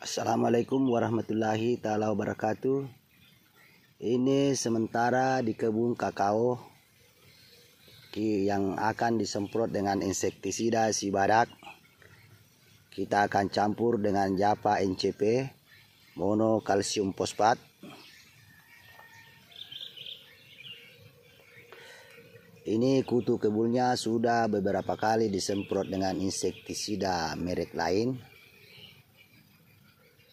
Assalamualaikum warahmatullahi taala wabarakatuh. Ini sementara di kebun kakao yang akan disemprot dengan insektisida si badak. Kita akan campur dengan japa NCP mono monokalsium fosfat. Ini kutu kebunnya sudah beberapa kali disemprot dengan insektisida merek lain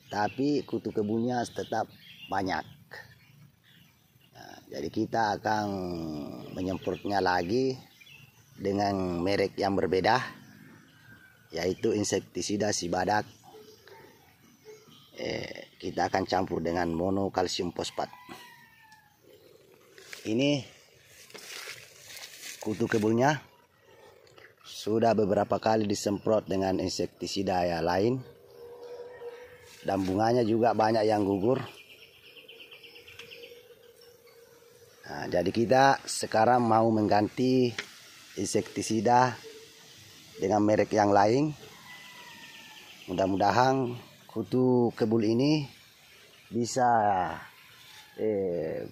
tapi kutu kebunnya tetap banyak nah, jadi kita akan menyemprotnya lagi dengan merek yang berbeda yaitu insektisida si badak eh, kita akan campur dengan mono kalsium fosfat ini kutu kebunnya sudah beberapa kali disemprot dengan insektisida yang lain dan bunganya juga banyak yang gugur. Nah, jadi kita sekarang mau mengganti insektisida dengan merek yang lain. Mudah-mudahan kutu kebul ini bisa eh,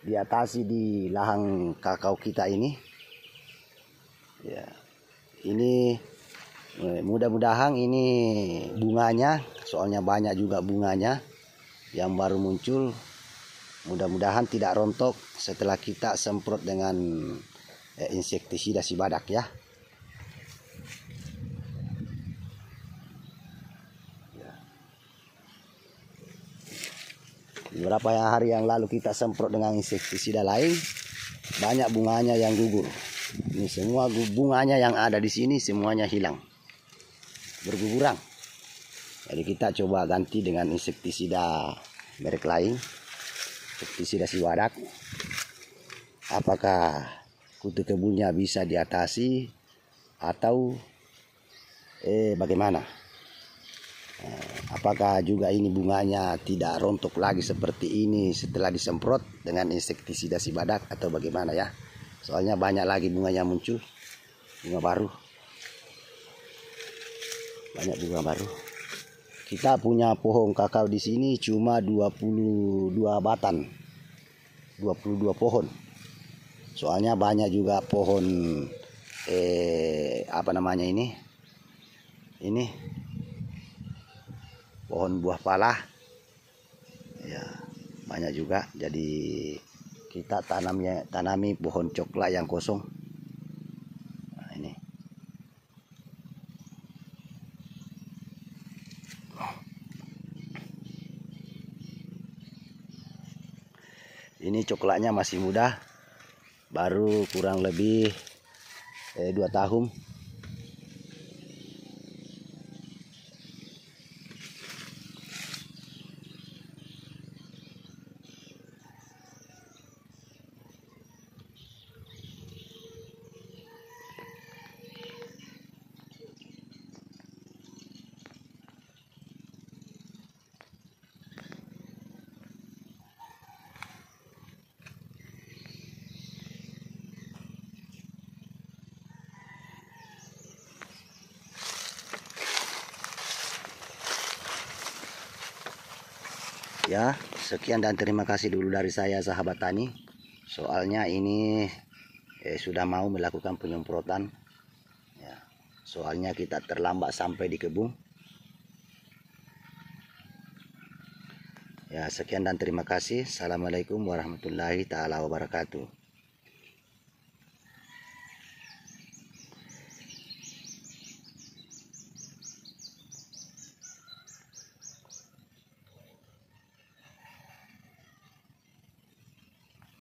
diatasi di lahan kakao kita ini. Ya, ini Eh, mudah-mudahan ini bunganya, soalnya banyak juga bunganya yang baru muncul. Mudah-mudahan tidak rontok setelah kita semprot dengan eh, insektisida si badak ya. Beberapa hari yang lalu kita semprot dengan insektisida lain, banyak bunganya yang gugur. Ini semua bunganya yang ada di sini semuanya hilang berkurang jadi kita coba ganti dengan insektisida merek lain insektisida si wadak. apakah kutu kebunnya bisa diatasi atau eh bagaimana eh, apakah juga ini bunganya tidak rontok lagi seperti ini setelah disemprot dengan insektisida si badak atau bagaimana ya soalnya banyak lagi bunganya muncul bunga baru banyak bunga baru kita punya pohon kakao di sini cuma 22 batan 22 pohon soalnya banyak juga pohon eh apa namanya ini ini pohon buah pala ya banyak juga jadi kita tanamnya tanami pohon coklat yang kosong ini coklatnya masih muda baru kurang lebih eh, tahun ya sekian dan terima kasih dulu dari saya sahabat tani soalnya ini eh, sudah mau melakukan penyemprotan ya, soalnya kita terlambat sampai di kebun ya sekian dan terima kasih assalamualaikum warahmatullahi taala wabarakatuh